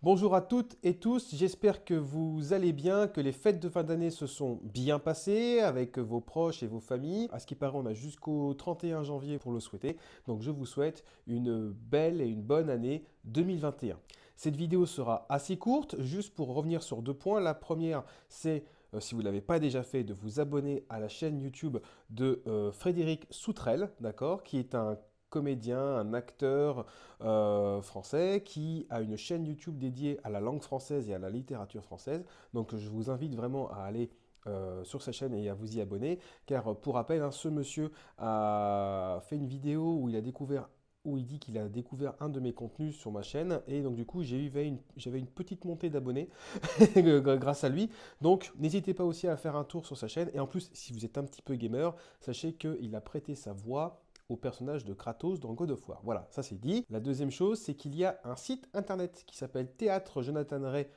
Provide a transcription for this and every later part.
Bonjour à toutes et tous, j'espère que vous allez bien, que les fêtes de fin d'année se sont bien passées avec vos proches et vos familles. À ce qui paraît, on a jusqu'au 31 janvier pour le souhaiter, donc je vous souhaite une belle et une bonne année 2021. Cette vidéo sera assez courte, juste pour revenir sur deux points. La première, c'est euh, si vous ne l'avez pas déjà fait, de vous abonner à la chaîne YouTube de euh, Frédéric Soutrel, d'accord, qui est un comédien, un acteur euh, français qui a une chaîne YouTube dédiée à la langue française et à la littérature française. Donc je vous invite vraiment à aller euh, sur sa chaîne et à vous y abonner, car pour rappel, hein, ce monsieur a fait une vidéo où il a découvert où il dit qu'il a découvert un de mes contenus sur ma chaîne et donc du coup j'avais une, une, petite montée d'abonnés grâce à lui. Donc n'hésitez pas aussi à faire un tour sur sa chaîne et en plus si vous êtes un petit peu gamer, sachez qu'il a prêté sa voix au personnage de Kratos dans God of War. Voilà, ça c'est dit. La deuxième chose, c'est qu'il y a un site internet qui s'appelle théâtrejonathanray.fr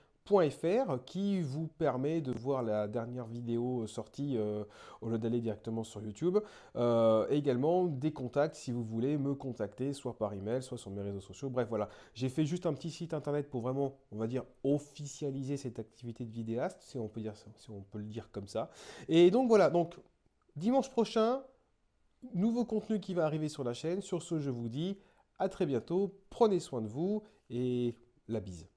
qui vous permet de voir la dernière vidéo sortie euh, au lieu d'aller directement sur YouTube. et euh, également des contacts si vous voulez me contacter, soit par email, soit sur mes réseaux sociaux. Bref, voilà. J'ai fait juste un petit site internet pour vraiment, on va dire, officialiser cette activité de vidéaste, si on peut, dire ça, si on peut le dire comme ça. Et donc voilà, donc dimanche prochain, nouveau contenu qui va arriver sur la chaîne. Sur ce, je vous dis à très bientôt, prenez soin de vous et la bise.